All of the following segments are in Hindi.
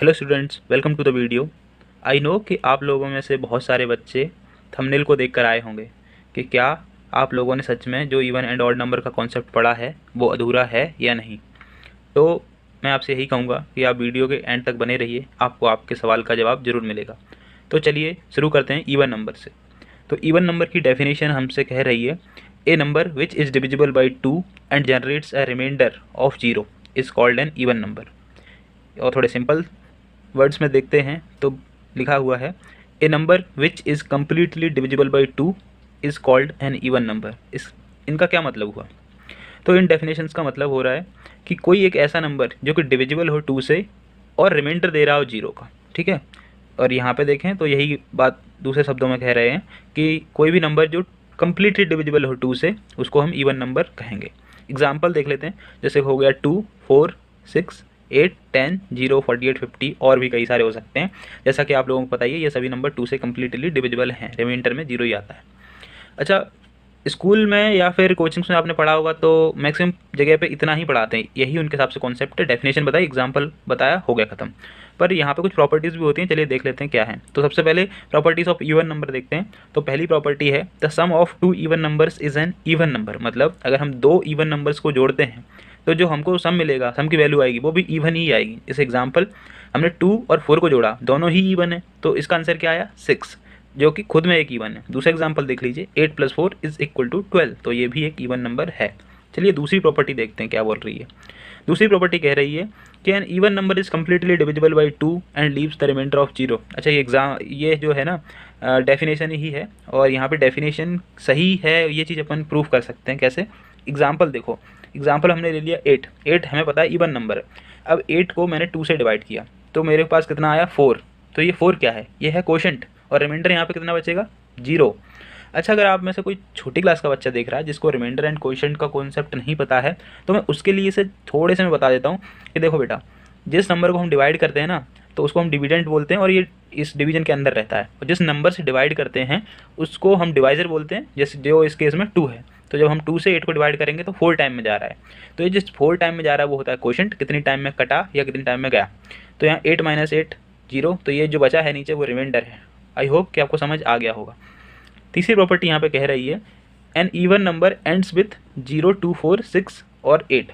hello students welcome to the video I know कि आप लोगों में से बहुत सारे बच्चे थंबनेल को देख कर आए होंगे कि क्या आप लोगों ने सच में जो इवन एंड ऑड नंबर का कॉन्सेप्ट पढ़ा है वो अधूरा है या नहीं तो मैं आपसे यही कहूँगा कि आप वीडियो के एंड तक बने रहिए आपको आपके सवाल का जवाब ज़रूर मिलेगा तो चलिए शुरू करते हैं ईवन नंबर से तो ईवन नंबर की डेफिनेशन हमसे कह रही है a number which is divisible by two and generates a remainder of zero is called an even number और थोड़े सिंपल वर्ड्स में देखते हैं तो लिखा हुआ है a number which is completely divisible by two is called an even number इस इनका क्या मतलब हुआ तो इन डेफिनेशंस का मतलब हो रहा है कि कोई एक ऐसा नंबर जो कि डिविजिबल हो टू से और रिमाइंडर दे रहा हो जीरो का ठीक है और यहाँ पे देखें तो यही बात दूसरे शब्दों में कह रहे हैं कि कोई भी नंबर जो कम्प्लीटली डिविजिबल हो टू से उसको हम इवन नंबर कहेंगे एग्जाम्पल देख लेते हैं जैसे हो गया two four six eight ten zero forty eight fifty और भी कई सारे हो सकते हैं जैसा कि आप लोगों को पता ही है ये सभी नंबर टू से कम्प्लीटली डिविजिबल हैं रिमाइंडर में जीरो ही आता है अच्छा स्कूल में या फिर कोचिंग्स में आपने पढ़ा होगा तो मैक्सिमम जगह पे इतना ही पढ़ाते हैं यही उनके हिसाब से कॉन्सेप्ट है डेफिनेशन बताया एग्जाम्पल बताया हो गया खत्म पर यहाँ पे कुछ प्रॉपर्टीज़ भी होती हैं चलिए देख लेते हैं क्या है तो सबसे पहले प्रॉपर्टीज़ ऑफ ईवन नंबर देखते हैं तो पहली प्रॉपर्टी है the sum of two even numbers is an even number मतलब अगर हम दो ईवन नंबर्स को जोड़ते हैं तो जो हमको सम मिलेगा सम की वैल्यू आएगी वो भी ईवन ही आएगी इस एग्जाम्पल हमने टू और फोर को जोड़ा दोनों ही ईवन है तो इसका आंसर क्या आया सिक्स जो कि खुद में एक ईवन है दूसरा एग्जाम्पल देख लीजिए eight plus four is equal to twelve तो ये भी एक ईवन नंबर है चलिए दूसरी प्रॉपर्टी देखते हैं क्या बोल रही है दूसरी प्रॉपर्टी कह रही है कि an even number is completely divisible by two and leaves the remainder of zero अच्छा ये एग्जाम ये जो है ना डेफिनेशन ही है और यहाँ पे डेफिनेशन सही है ये चीज़ अपन प्रूफ कर सकते हैं कैसे एग्जाम्पल देखो एग्जाम्पल हमने ले लिया एट एट हमें पता है ईवन नंबर है अब एट को मैंने टू से डिवाइड किया तो मेरे पास कितना आया फोर तो ये फोर क्या है ये है क्वेश्चन और रिमाइंडर यहाँ पे कितना बचेगा जीरो अच्छा अगर आप में से कोई छोटी क्लास का बच्चा देख रहा है जिसको रिमाइंडर एंड क्वेश्चन का कॉन्सेप्ट नहीं पता है तो मैं उसके लिए इसे थोड़े से मैं बता देता हूँ कि देखो बेटा जिस नंबर को हम डिवाइड करते हैं ना तो उसको हम डिविडेंट बोलते हैं और ये इस डिवीजन के अंदर रहता है और जिस नंबर से डिवाइड करते हैं उसको हम डिवाइज़र बोलते हैं जैसे जो इस केस में टू है तो जब हम टू से एट को डिवाइड करेंगे तो फोर टाइम में जा रहा है तो ये जिस फोर टाइम में जा रहा है वो होता है क्वेश्चन कितनी टाइम में कटा या कितनी टाइम में गया तो यहाँ एट माइनस एट जीरो तो ये जो बचा है नीचे वो रिमाइंडर है आई होप कि आपको समझ आ गया होगा तीसरी प्रॉपर्टी यहाँ पर कह रही है an even number ends with zero two four सिक्स और एट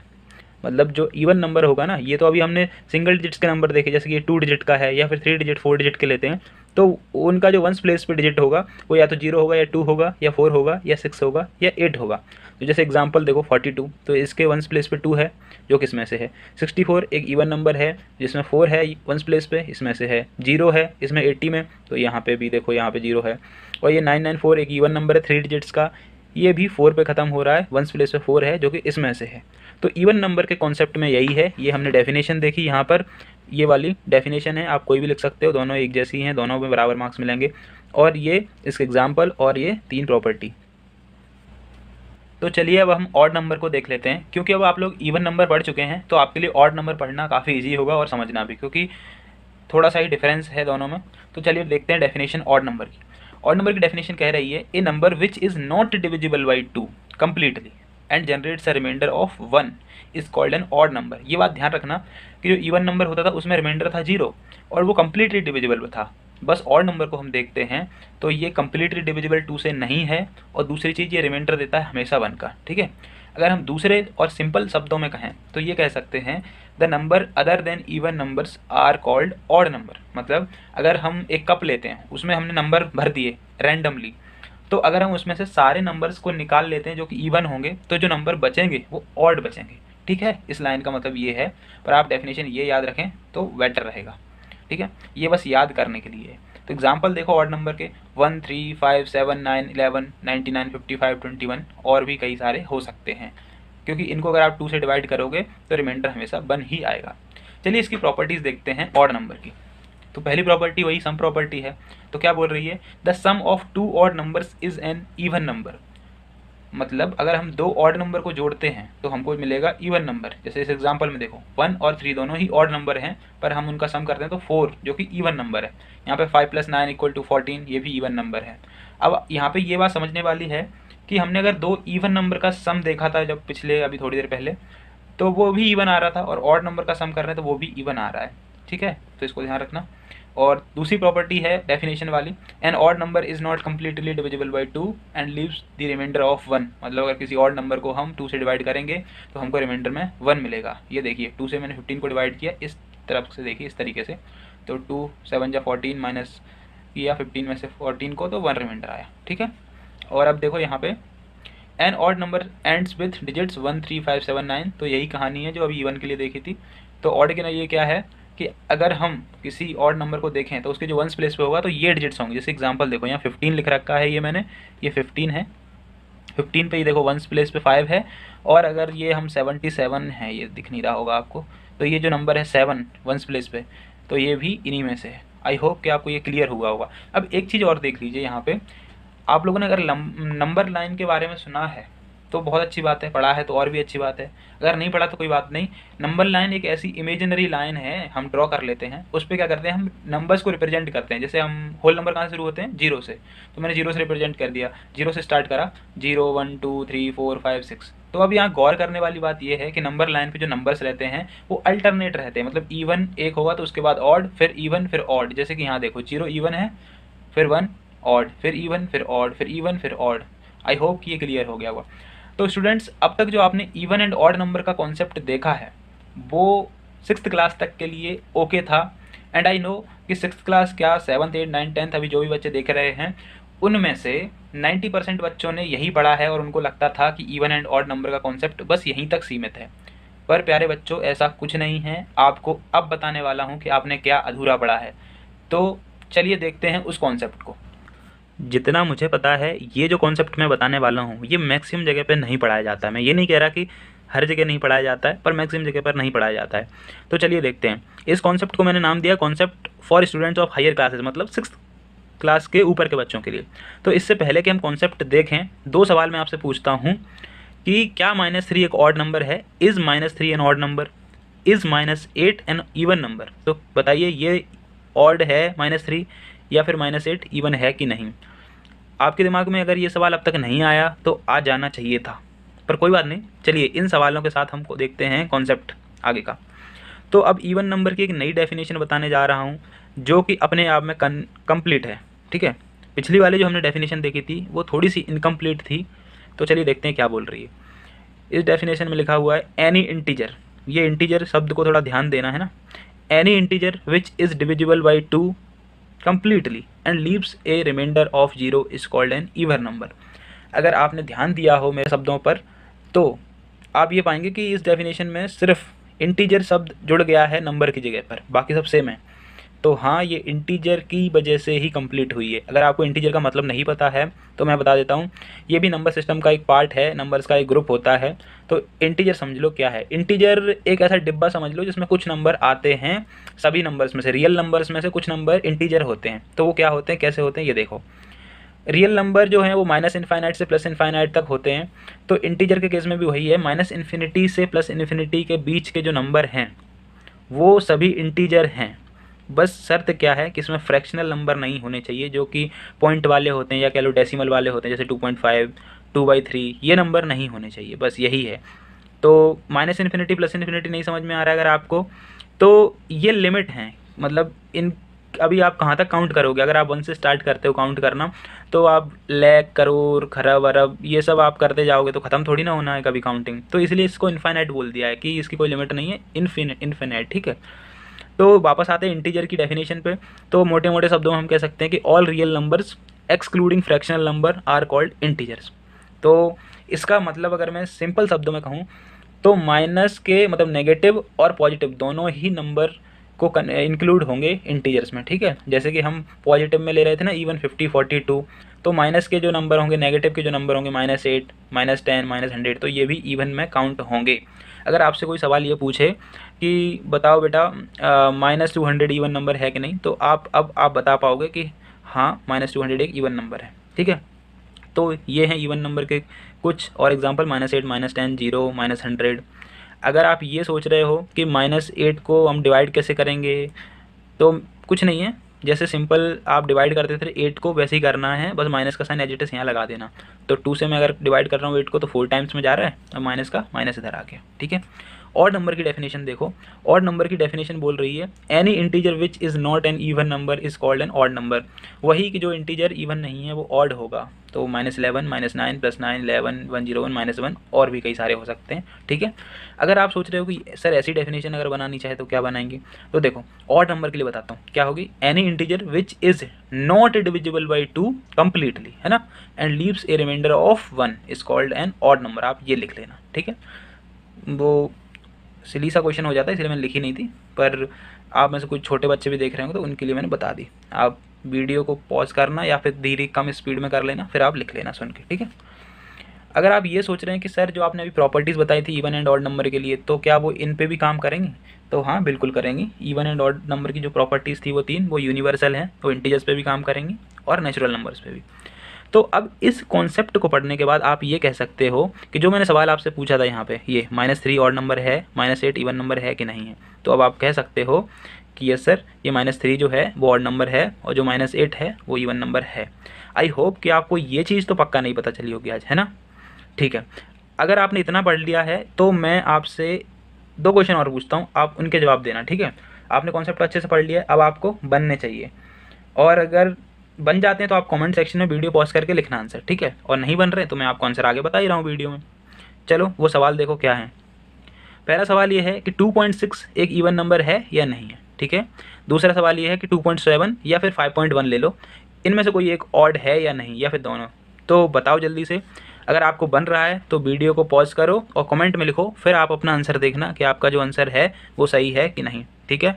मतलब जो इवन नंबर होगा ना ये तो अभी हमने सिंगल डिजिट्स के नंबर देखे जैसे कि टू डिजिट का है या फिर थ्री डिजिट फोर डिजिट के लेते हैं तो उनका जो वंस प्लेस पे डिजिट होगा वो या तो जीरो होगा या टू होगा या फोर होगा या सिक्स होगा या एट होगा तो जैसे एग्जांपल देखो फोर्टी टू तो इसके वंस प्लेस पे टू है जो किस में से है सिक्सटी फोर एक इवन नंबर है जिसमें फोर है वंस प्लेस पे इसमें से है जीरो है इसमें एट्टी में तो यहाँ पर भी देखो यहाँ पर जीरो है और ये नाइन नाइन फोर एक इवन नंबर है थ्री डिजिट्स का ये भी फोर पे ख़त्म हो रहा है वंस प्लेस पे फोर है जो कि इसमें से है तो इवन नंबर के कॉन्सेप्ट में यही है ये हमने डेफिनेशन देखी यहाँ पर ये वाली डेफिनेशन है आप कोई भी लिख सकते हो दोनों एक जैसी हैं दोनों में बराबर मार्क्स मिलेंगे और ये इसके एग्जाम्पल और ये तीन प्रॉपर्टी तो चलिए अब हम ऑड नंबर को देख लेते हैं क्योंकि अब आप लोग इवन नंबर पढ़ चुके हैं तो आपके लिए ऑड नंबर पढ़ना काफ़ी ईजी होगा और समझना भी क्योंकि थोड़ा सा ही डिफरेंस है दोनों में तो चलिए देखते हैं डेफिनेशन ऑड नंबर की ऑड नंबर की डेफिनेशन कह रही है a number which is not divisible by two completely and generates a remainder of one is called an odd number ये बात ध्यान रखना कि जो इवन नंबर होता था उसमें रिमाइंडर था जीरो और वो कम्प्लीटली डिविजिबल था बस ऑड नंबर को हम देखते हैं तो ये कम्प्लीटली डिविजिबल टू से नहीं है और दूसरी चीज़ ये रिमाइंडर देता है हमेशा वन का ठीक है अगर हम दूसरे और सिंपल शब्दों में कहें तो ये कह सकते हैं the number other than even numbers are called odd number मतलब अगर हम एक कप लेते हैं उसमें हमने नंबर भर दिए रैंडमली तो अगर हम उसमें से सारे नंबर्स को निकाल लेते हैं जो कि इवन होंगे तो जो नंबर बचेंगे वो ऑड बचेंगे ठीक है इस लाइन का मतलब ये है पर आप डेफिनेशन ये याद रखें तो बेटर रहेगा ठीक है ये बस याद करने के लिए है तो एग्जाम्पल देखो ऑड नंबर के one three five seven nine eleven ninety nine fifty five twenty one और भी कई सारे हो सकते हैं क्योंकि इनको अगर आप टू से डिवाइड करोगे तो रिमाइंडर हमेशा बन ही आएगा चलिए इसकी प्रॉपर्टीज़ देखते हैं ऑड नंबर की तो पहली प्रॉपर्टी वही सम प्रॉपर्टी है तो क्या बोल रही है the sum of two odd numbers is an even number मतलब अगर हम दो ऑड नंबर को जोड़ते हैं तो हमको मिलेगा इवन नंबर जैसे इस एग्जांपल में देखो वन और थ्री दोनों ही ऑड नंबर हैं पर हम उनका सम करते हैं तो फोर जो कि इवन नंबर है यहाँ पे five plus nine equal to fourteen ये भी इवन नंबर है अब यहाँ पे ये बात समझने वाली है कि हमने अगर दो ईवन नंबर का सम देखा था जब पिछले अभी थोड़ी देर पहले तो वो भी इवन आ रहा था और ऑड नंबर का सम कर रहे हैं तो वो भी इवन आ रहा है ठीक है तो इसको ध्यान रखना और दूसरी प्रॉपर्टी है डेफिनेशन वाली an odd number is not completely divisible by two and leaves the remainder of one मतलब अगर किसी ऑड नंबर को हम टू से डिवाइड करेंगे तो हमको रिमाइंडर में वन मिलेगा ये देखिए टू से मैंने फिफ्टीन को डिवाइड किया इस तरफ से देखिए इस तरीके से तो टू सेवन या फोर्टीन माइनस किया फिफ्टीन में से फोर्टीन को तो वन रिमाइंडर आया ठीक है और अब देखो यहाँ पे an odd number ends with digits one three five seven nine तो यही कहानी है जो अभी ईवन e के लिए देखी थी तो ऑड के ना ये क्या है कि अगर हम किसी और नंबर को देखें तो उसके जो वंस प्लेस पे होगा तो ये डिजिट्स होंगे जैसे एग्जांपल देखो यहाँ फिफ्टीन लिख रखा है ये मैंने ये फिफ्टीन है फिफ्टीन पे ही देखो वंस प्लेस पे फाइव है और अगर ये हम सेवेंटी सेवन है ये दिख नहीं रहा होगा आपको तो ये जो नंबर है सेवन वंस प्लेस पे तो ये भी इन्हीं में से है आई होप कि आपको ये क्लियर हुआ होगा अब एक चीज़ और देख लीजिए यहाँ पर आप लोगों ने अगर नंबर लाइन के बारे में सुना है तो बहुत अच्छी बात है पढ़ा है तो और भी अच्छी बात है अगर नहीं पढ़ा तो कोई बात नहीं नंबर लाइन एक ऐसी इमेजनरी लाइन है हम ड्रॉ कर लेते हैं उस पर क्या करते हैं हम नंबर्स को रिप्रेजेंट करते हैं जैसे हम होल नंबर कहाँ से शुरू होते हैं जीरो से तो मैंने जीरो से रिप्रेजेंट कर दिया जीरो से स्टार्ट करा zero one two three four five six तो अब यहाँ गौर करने वाली बात यह है कि नंबर लाइन पे जो नंबर्स रहते हैं वो अल्टरनेट रहते हैं मतलब ईवन एक होगा तो उसके बाद ऑड फिर ईवन फिर ऑड जैसे कि यहाँ देखो जीरो ईवन है फिर वन ऑड फिर ईवन फिर ऑड फिर ईवन फिर ऑड आई होप कि ये क्लियर हो गया हुआ तो स्टूडेंट्स अब तक जो आपने इवन एंड ऑड नंबर का कॉन्सेप्ट देखा है वो सिक्स क्लास तक के लिए ओके okay था एंड आई नो कि सिक्स क्लास क्या सेवन्थ एट नाइन टेंथ अभी जो भी बच्चे देख रहे हैं उनमें से 90 परसेंट बच्चों ने यही पढ़ा है और उनको लगता था कि इवन एंड ऑड नंबर का कॉन्सेप्ट बस यहीं तक सीमित है पर प्यारे बच्चों ऐसा कुछ नहीं है आपको अब बताने वाला हूँ कि आपने क्या अधूरा पढ़ा है तो चलिए देखते हैं उस कॉन्सेप्ट को जितना मुझे पता है ये जो कॉन्सेप्ट मैं बताने वाला हूँ ये मैक्सिमम जगह पर नहीं पढ़ाया जाता है मैं ये नहीं कह रहा कि हर जगह नहीं पढ़ाया जाता है पर मैक्सिमम जगह पर नहीं पढ़ाया जाता है तो चलिए देखते हैं इस कॉन्सेप्ट को मैंने नाम दिया concept for students of higher classes मतलब सिक्स क्लास के ऊपर के बच्चों के लिए तो इससे पहले कि हम कॉन्सेप्ट देखें दो सवाल मैं आपसे पूछता हूँ कि क्या माइनस थ्री एक ऑड नंबर है is minus three an odd number is minus eight an even number तो बताइए ये ऑड है माइनस थ्री या फिर माइनस एट इवन है कि नहीं आपके दिमाग में अगर ये सवाल अब तक नहीं आया तो आ जाना चाहिए था पर कोई बात नहीं चलिए इन सवालों के साथ हमको देखते हैं कॉन्सेप्ट आगे का तो अब इवन नंबर की एक नई डेफिनेशन बताने जा रहा हूँ जो कि अपने आप में कन कम्प्लीट है ठीक है पिछली वाली जो हमने डेफिनेशन देखी थी वो थोड़ी सी इनकम्प्लीट थी तो चलिए देखते हैं क्या बोल रही है इस डेफिनेशन में लिखा हुआ है एनी इंटीजर ये इंटीजर शब्द को थोड़ा ध्यान देना है ना any integer which is divisible by two completely and leaves a remainder of zero is called an even number अगर आपने ध्यान दिया हो मेरे शब्दों पर तो आप ये पाएंगे कि इस डेफिनेशन में सिर्फ इंटीजर शब्द जुड़ गया है नंबर की जगह पर बाकी सब सेम है तो हाँ ये इंटीजर की वजह से ही कंप्लीट हुई है अगर आपको इंटीजर का मतलब नहीं पता है तो मैं बता देता हूँ ये भी नंबर सिस्टम का एक पार्ट है नंबर्स का एक ग्रुप होता है तो इंटीजर समझ लो क्या है इंटीजर एक ऐसा डिब्बा समझ लो जिसमें कुछ नंबर आते हैं सभी नंबर्स में से रियल नंबर्स में से कुछ नंबर इंटीजर होते हैं तो वो क्या होते हैं कैसे होते हैं ये देखो रियल नंबर जो है वो माइनस इन्फाइनाइट से प्लस इन्फाइनाइट तक होते हैं तो इंटीजर के केस में भी वही है माइनस इन्फिनिटी से प्लस इन्फिनिटी के बीच के जो नंबर हैं वो सभी इंटीजर हैं बस शर्त क्या है कि इसमें फ्रैक्शनल नंबर नहीं होने चाहिए जो कि पॉइंट वाले होते हैं या कह लो डेसीमल वाले होते हैं जैसे two point five two by three ये नंबर नहीं होने चाहिए बस यही है तो माइनस इन्फिनिटी प्लस इन्फिनिटी नहीं समझ में आ रहा है अगर आपको तो ये लिमिट हैं मतलब इन अभी आप कहाँ तक काउंट करोगे अगर आप वन से स्टार्ट करते हो काउंट करना तो आप लैक करोड़ खरब अरब ये सब आप करते जाओगे तो ख़त्म थोड़ी ना होना है कभी काउंटिंग तो इसलिए इसको इन्फाइनाइट बोल दिया है कि इसकी कोई लिमिट नहीं है इन्फिन इन्फिनाइट ठीक है तो वापस आते हैं इंटीजर की डेफिनेशन पे तो मोटे मोटे शब्दों में हम कह सकते हैं कि all real numbers excluding fractional number are called integers तो इसका मतलब अगर मैं सिंपल शब्दों में कहूँ तो माइनस के मतलब नेगेटिव और पॉजिटिव दोनों ही नंबर को इंक्लूड होंगे इंटीजर्स में ठीक है जैसे कि हम पॉजिटिव में ले रहे थे ना इवन फिफ्टी फोर्टी टू तो माइनस के जो नंबर होंगे नेगेटिव के जो नंबर होंगे minus eight minus ten minus hundred तो ये भी इवन में काउंट होंगे अगर आपसे कोई सवाल ये पूछे कि बताओ बेटा minus two hundred even number है कि नहीं तो आप अब आप बता पाओगे कि हाँ माइनस टू हंड्रेड एक ईवन नंबर है ठीक है तो ये हैं ईवन नंबर के कुछ और example minus eight minus ten zero minus hundred अगर आप ये सोच रहे हो कि माइनस एट को हम डिवाइड कैसे करेंगे तो कुछ नहीं है जैसे सिंपल आप डिवाइड करते थे एट को वैसे ही करना है बस माइनस का साइन एजिटस यहाँ लगा देना तो टू से मैं अगर डिवाइड कर रहा हूँ एट को तो फोर टाइम्स में जा रहा है और तो माइनस का माइनस इधर आ गया ठीक है ऑड नंबर की डेफिनेशन देखो ऑड नंबर की डेफिनेशन बोल रही है any integer which is not an even number is called an odd number वही कि जो इंटीजर ईवन नहीं है वो ऑड होगा तो minus eleven minus nine plus nine eleven one zero one minus one और भी कई सारे हो सकते हैं ठीक है अगर आप सोच रहे हो कि सर ऐसी डेफिनेशन अगर बनानी चाहे तो क्या बनाएंगे तो देखो ऑड नंबर के लिए बताता हूँ क्या होगी any integer which is not divisible by two completely है ना and leaves a remainder of one is called an odd number आप ये लिख लेना ठीक है वो सिली सा क्वेश्चन हो जाता है इसलिए मैंने लिखी नहीं थी पर आप में से कुछ छोटे बच्चे भी देख रहे होंगे तो उनके लिए मैंने बता दी आप वीडियो को पॉज करना या फिर धीरे कम स्पीड में कर लेना फिर आप लिख लेना सुन के ठीक है अगर आप ये सोच रहे हैं कि सर जो आपने अभी प्रॉपर्टीज़ बताई थी इवन एंड ऑड नंबर के लिए तो क्या वो इन पे भी काम करेंगे तो हाँ बिल्कुल करेंगी इवन एंड ऑड नंबर की जो प्रॉपर्टीज़ थी वो तीन वो यूनिवर्सल हैं वो इंटीजर्स पे भी काम करेंगी और नेचुरल नंबर्स पे भी तो अब इस कॉन्सेप्ट को पढ़ने के बाद आप ये कह सकते हो कि जो मैंने सवाल आपसे पूछा था यहाँ पे ये माइनस थ्री और नंबर है माइनस एट इवन नंबर है कि नहीं है तो अब आप कह सकते हो कि यस सर ये माइनस थ्री जो है वो और नंबर है और जो माइनस एट है वो इवन नंबर है आई होप कि आपको ये चीज़ तो पक्का नहीं पता चली होगी आज है ना ठीक है अगर आपने इतना पढ़ लिया है तो मैं आपसे दो क्वेश्चन और पूछता हूँ आप उनके जवाब देना ठीक है आपने कॉन्सेप्ट अच्छे से पढ़ लिया अब आपको बनने चाहिए और अगर बन जाते हैं तो आप कमेंट सेक्शन में वीडियो पॉज करके लिखना आंसर ठीक है और नहीं बन रहे तो मैं आपको आंसर आगे बता ही रहा हूँ वीडियो में चलो वो सवाल देखो क्या है पहला सवाल ये है कि 2.6 एक इवन नंबर है या नहीं है ठीक है दूसरा सवाल ये है कि 2.7 या फिर 5.1 ले लो इनमें से कोई एक ऑड है या नहीं या फिर दोनों तो बताओ जल्दी से अगर आपको बन रहा है तो वीडियो को पॉज करो और कमेंट में लिखो फिर आप अपना आंसर देखना कि आपका जो आंसर है वो सही है कि नहीं ठीक है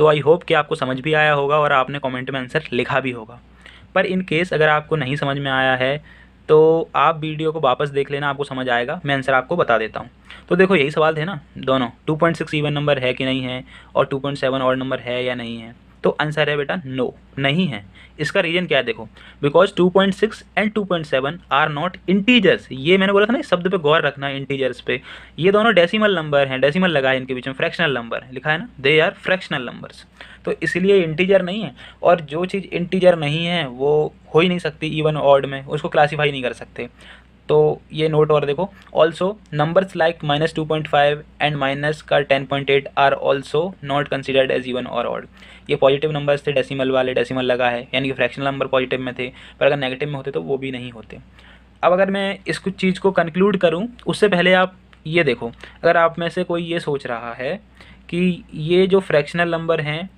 तो आई होप कि आपको समझ भी आया होगा और आपने कमेंट में आंसर लिखा भी होगा पर इन केस अगर आपको नहीं समझ में आया है तो आप वीडियो को वापस देख लेना आपको समझ आएगा मैं आंसर आपको बता देता हूँ तो देखो यही सवाल थे ना दोनों 2.6 इवन नंबर है कि नहीं है और 2.7 और नंबर है या नहीं है तो आंसर है बेटा नो नहीं है इसका रीज़न क्या है देखो because 2.6 and 2.7 are not integers ये मैंने बोला था ना शब्द पे गौर रखना इंटीजर्स पे ये दोनों डेसिमल नंबर हैं डेसिमल लगा है इनके बीच में फ्रैक्शनल नंबर लिखा है ना दे आर फ्रैक्शनल नंबर्स तो इसलिए इंटीजर नहीं है और जो चीज़ इंटीजर नहीं है वो हो ही नहीं सकती इवन ऑर्ड में उसको क्लासीफाई नहीं कर सकते तो ये नोट और देखो also numbers like minus two point five and minus का ten point eight are also not considered as even और ऑड ये पॉजिटिव नंबर्स थे डेसिमल वाले डेसिमल लगा है यानी कि फ्रैक्शनल नंबर पॉजिटिव में थे पर अगर नेगेटिव में होते तो वो भी नहीं होते अब अगर मैं इस कुछ चीज़ को कंक्लूड करूँ उससे पहले आप ये देखो अगर आप में से कोई ये सोच रहा है कि ये जो फ्रैक्शनल नंबर हैं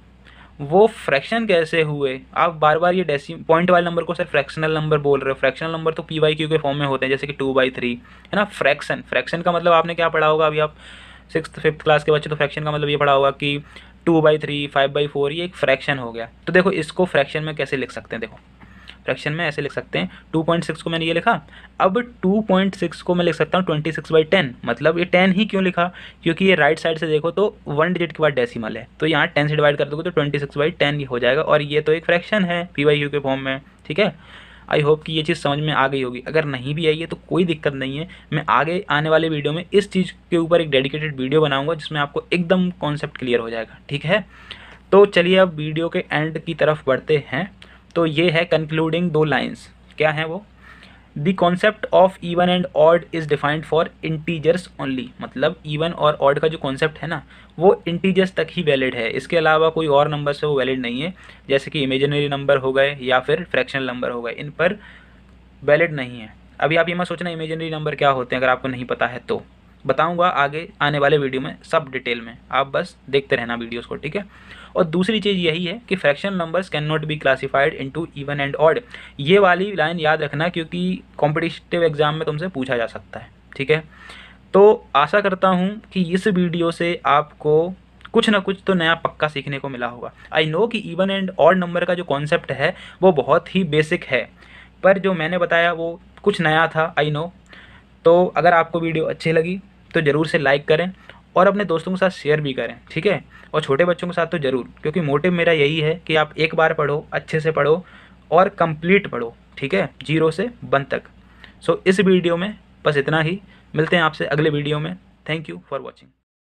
वो फ्रैक्शन कैसे हुए आप बार बार ये डेसी पॉइंट वाले नंबर को सर फ्रैक्शनल नंबर बोल रहे हो फ्रैक्शनल नंबर तो पी वाई क्यू के फॉर्म में होते हैं जैसे कि टू बाई थ्री है ना फ्रैक्शन फ्रैक्शन का मतलब आपने क्या पढ़ा होगा अभी आप सिक्स फिफ्थ क्लास के बच्चे तो फ्रैक्शन का मतलब ये पढ़ा होगा कि two by three five by four ये एक फ्रैक्शन हो गया तो देखो इसको फ्रैक्शन में कैसे लिख सकते हैं देखो फ्रैक्शन में ऐसे लिख सकते हैं टू पॉइंट सिक्स को मैंने ये लिखा अब टू पॉइंट सिक्स को मैं लिख सकता हूँ ट्वेंटी सिक्स बाई टेन मतलब ये टेन ही क्यों लिखा क्योंकि ये राइट साइड से देखो तो वन डिजिट के बाद डेसीमल है तो यहाँ टेन से डिवाइड कर दोगे तो ट्वेंटी सिक्स बाई टेन हो जाएगा और ये तो एक फ्रैक्शन है पी वाई यू के फॉर्म में ठीक है आई होप कि ये चीज़ समझ में आ गई होगी अगर नहीं भी आई है तो कोई दिक्कत नहीं है मैं आगे आने वाले वीडियो में इस चीज़ के ऊपर एक डेडिकेटेड वीडियो बनाऊंगा जिसमें आपको एकदम कॉन्सेप्ट क्लियर हो जाएगा ठीक है तो चलिए अब वीडियो के एंड की तरफ बढ़ते हैं तो ये है कंक्लूडिंग दो लाइन्स क्या है वो the concept of even and odd is defined for integers only मतलब इवन और ऑड का जो कॉन्सेप्ट है ना वो इंटीजर्स तक ही वैलिड है इसके अलावा कोई और नंबर से वो वैलिड नहीं है जैसे कि इमेजनरी नंबर हो गए या फिर फ्रैक्शनल नंबर हो गए इन पर वैलिड नहीं है अभी आप ये मत सोचना इमेजनरी नंबर क्या होते हैं अगर आपको नहीं पता है तो बताऊंगा आगे आने वाले वीडियो में सब डिटेल में आप बस देखते रहना वीडियोस को ठीक है और दूसरी चीज़ यही है कि fraction numbers can not be classified into even and odd ये वाली लाइन याद रखना क्योंकि कॉम्पिटिटिव एग्ज़ाम में तुमसे पूछा जा सकता है ठीक है तो आशा करता हूँ कि इस वीडियो से आपको कुछ ना कुछ तो नया पक्का सीखने को मिला होगा आई नो कि इवन एंड ऑड नंबर का जो कॉन्सेप्ट है वो बहुत ही बेसिक है पर जो मैंने बताया वो कुछ नया था आई नो तो अगर आपको वीडियो अच्छी लगी तो ज़रूर से लाइक करें और अपने दोस्तों के साथ शेयर भी करें ठीक है और छोटे बच्चों के साथ तो ज़रूर क्योंकि मोटिव मेरा यही है कि आप एक बार पढ़ो अच्छे से पढ़ो और कंप्लीट पढ़ो ठीक है जीरो से वन तक सो so, इस वीडियो में बस इतना ही मिलते हैं आपसे अगले वीडियो में थैंक यू फॉर वॉचिंग